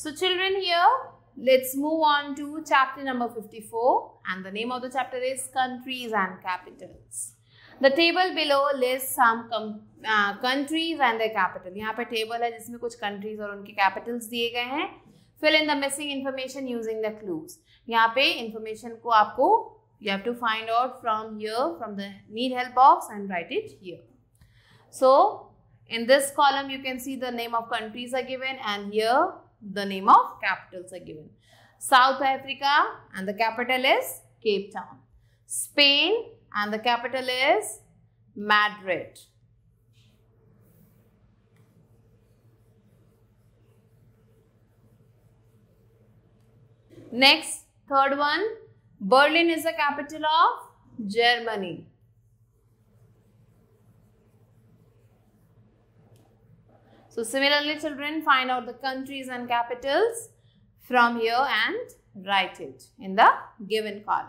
So, children, here let's move on to chapter number 54, and the name of the chapter is Countries and Capitals. The table below lists some uh, countries and their capital. यहाँ a table है जिसमें कुछ countries और उनके capitals Fill in the missing information using the clues. यहाँ information you have to find out from here from the need help box and write it here. So in this column you can see the name of countries are given and here the name of capitals are given. South Africa and the capital is Cape Town. Spain and the capital is Madrid. Next, third one, Berlin is the capital of Germany. So similarly children find out the countries and capitals from here and write it in the given column.